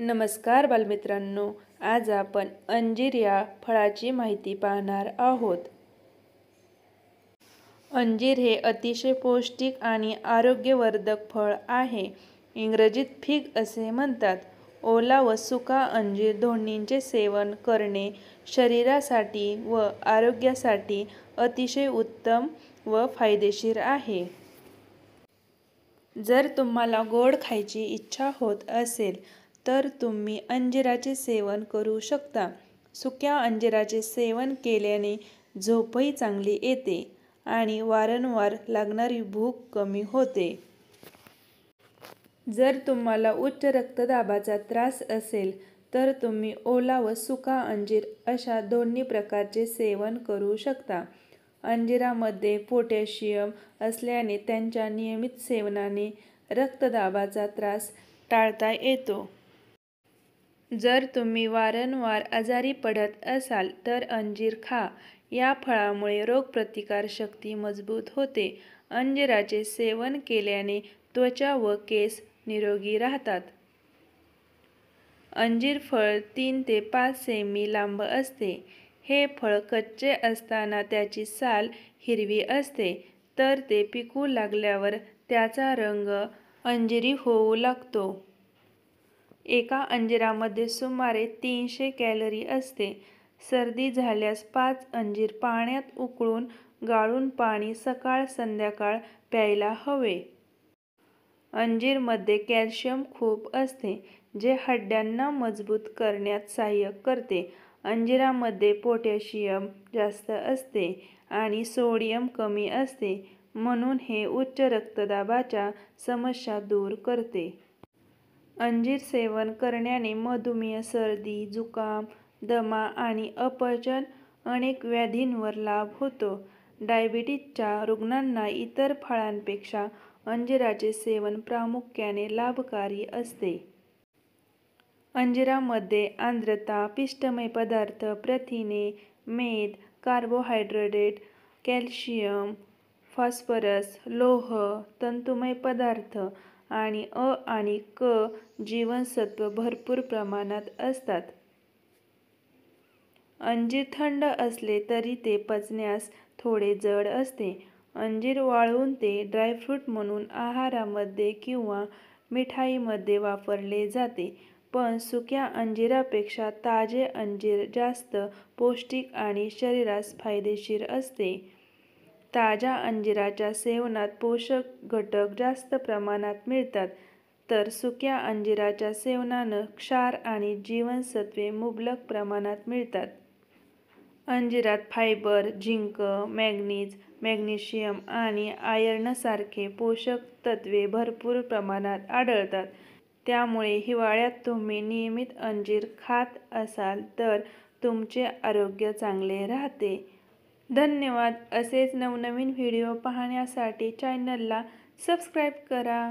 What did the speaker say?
नमस्कार बालमित्रांनो आज आपण अंजीर या फळाची माहिती पाहणार आहोत अंजीर हे अतिशय पौष्टिक आणि आरोग्यवर्धक फळ आहे इंग्रजीत फिग असे म्हणतात ओला व सुका अंजीर दोन्हींचे सेवन करणे शरीरासाठी व आरोग्यासाठी अतिशय उत्तम व फायदेशीर आहे जर तुम्हाला गोड खायची इच्छा होत असेल तर तुम्ही अंजिराचे सेवन करू शकता सुक्या अंजिराचे सेवन केल्याने झोपही चांगली येते आणि वारंवार लागणारी भूक कमी होते जर तुम्हाला उच्च रक्तदाबाचा त्रास असेल तर तुम्ही ओला व सुका अंजीर अशा दोन्ही प्रकारचे सेवन करू शकता अंजिरामध्ये पोटॅशियम असल्याने त्यांच्या नियमित सेवनाने रक्तदाबाचा त्रास टाळता येतो जर तुम्ही वारंवार आजारी पडत असाल तर अंजीर खा या फळामुळे रोगप्रतिकारशक्ती मजबूत होते अंजिराचे सेवन केल्याने त्वचा व केस निरोगी राहतात अंजीर फळ तीन ते पाच सेमी लांब असते हे फळ कच्चे असताना त्याची साल हिरवी असते तर ते पिकू लागल्यावर त्याचा रंग अंजिरी होऊ लागतो एका अंजिरामध्ये सुमारे तीनशे कॅलरी असते सर्दी झाल्यास पाच अंजीर पाण्यात उकळून गाळून पाणी सकाळ संध्याकाळ प्यायला हवे अंजीरमध्ये कॅल्शियम खूप असते जे हड्ड्यांना मजबूत करण्यात सहाय्य करते अंजिरामध्ये पोटॅशियम जास्त असते आणि सोडियम कमी असते म्हणून हे उच्च रक्तदाबाच्या समस्या दूर करते अंजीर सेवन करण्याने मधुमेह, सर्दी, जुकाम, दमा आणि अपचन अनेक व्याधींवर लाभ होतो. डायबिटीजच्या रुग्णांना इतर फळांपेक्षा अंजिराचे सेवन प्रामुख्याने लाभकारी असते. अंजिरामध्ये आर्द्रता, पिष्टमय पदार्थ, प्रथिने, मेद, कार्बोहायड्रेट, कॅल्शियम, फॉस्फरस, लोह, तंतुमय पदार्थ आणि अ आणि क जीवनसत्व भरपूर प्रमाणात असतात अंजीर थंड असले तरी ते पचण्यास थोडे जड असते अंजीर वाळवून ते ड्रायफ्रूट म्हणून आहारामध्ये किंवा मिठाईमध्ये वापरले जाते पण सुक्या अंजिरापेक्षा ताजे अंजीर जास्त पौष्टिक आणि शरीरास फायदेशीर असते ताज्या अंजिराच्या सेवनात पोषक घटक जास्त प्रमाणात मिळतात तर सुक्या अंजिराच्या सेवनानं क्षार आणि जीवनसत्वे मुबलक प्रमाणात मिळतात अंजिरात फायबर झिंक मॅग्नीज मॅग्नेशियम आणि आयर्नसारखे पोषक तत्वे भरपूर प्रमाणात आढळतात त्यामुळे हिवाळ्यात तुम्ही नियमित अंजीर खात असाल तर तुमचे आरोग्य चांगले राहते धन्यवाद असेच नवनवीन व्हिडिओ पाहण्यासाठी चॅनलला सबस्क्राईब करा